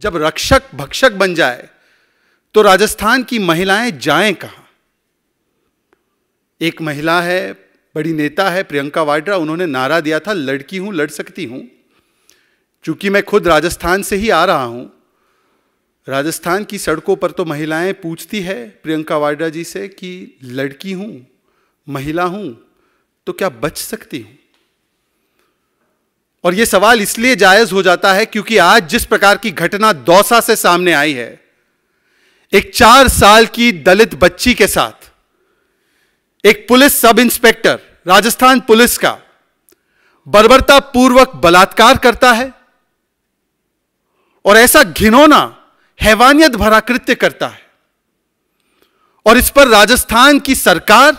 जब रक्षक भक्षक बन जाए तो राजस्थान की महिलाएं जाएं कहां एक महिला है बड़ी नेता है प्रियंका वाड्रा उन्होंने नारा दिया था लड़की हूं लड़ सकती हूं चूंकि मैं खुद राजस्थान से ही आ रहा हूं राजस्थान की सड़कों पर तो महिलाएं पूछती है प्रियंका वाड्रा जी से कि लड़की हूं महिला हूं तो क्या बच सकती हूं और यह सवाल इसलिए जायज हो जाता है क्योंकि आज जिस प्रकार की घटना दौसा से सामने आई है एक चार साल की दलित बच्ची के साथ एक police sub inspector Rajasthan police का बर्बरता पूर्वक बलात्कार करता है और ऐसा घिनौना हैवानियत भरा कृत्य करता है और इस पर राजस्थान की सरकार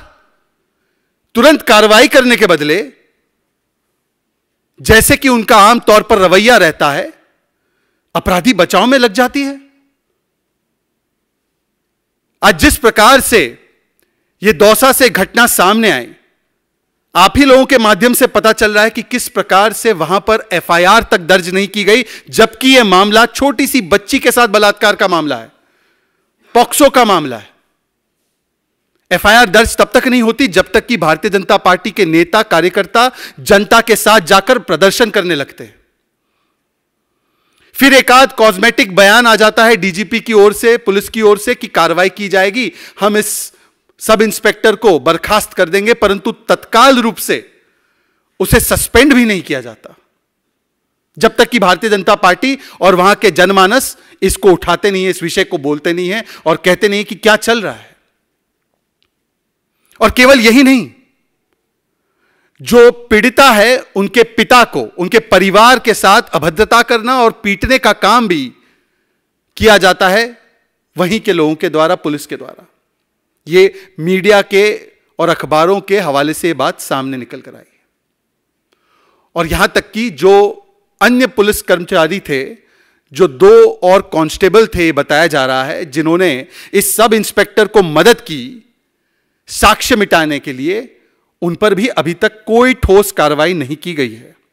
तुरंत कार्रवाई करने के बदले जैसे कि उनका आमतौर पर रवैया रहता है अपराधी बचाव में लग जाती है आज जिस प्रकार से यह दौसा से घटना सामने आई आप ही लोगों के माध्यम से पता चल रहा है कि किस प्रकार से वहां पर एफआईआर तक दर्ज नहीं की गई जबकि यह मामला छोटी सी बच्ची के साथ बलात्कार का मामला है पॉक्सो का मामला है एफआईआर दर्ज तब तक नहीं होती जब तक कि भारतीय जनता पार्टी के नेता कार्यकर्ता जनता के साथ जाकर प्रदर्शन करने लगते हैं फिर एक आध कॉस्मेटिक बयान आ जाता है डीजीपी की ओर से पुलिस की ओर से कि कार्रवाई की जाएगी हम इस सब इंस्पेक्टर को बर्खास्त कर देंगे परंतु तत्काल रूप से उसे सस्पेंड भी नहीं किया जाता जब तक कि भारतीय जनता पार्टी और वहां के जनमानस इसको उठाते नहीं है इस विषय को बोलते नहीं है और कहते नहीं कि क्या चल रहा है और केवल यही नहीं जो पीड़िता है उनके पिता को उनके परिवार के साथ अभद्रता करना और पीटने का काम भी किया जाता है वहीं के लोगों के द्वारा पुलिस के द्वारा ये मीडिया के और अखबारों के हवाले से बात सामने निकल कर आई और यहां तक कि जो अन्य पुलिस कर्मचारी थे जो दो और कांस्टेबल थे बताया जा रहा है जिन्होंने इस सब इंस्पेक्टर को मदद की साक्ष्य मिटाने के लिए उन पर भी अभी तक कोई ठोस कार्रवाई नहीं की गई है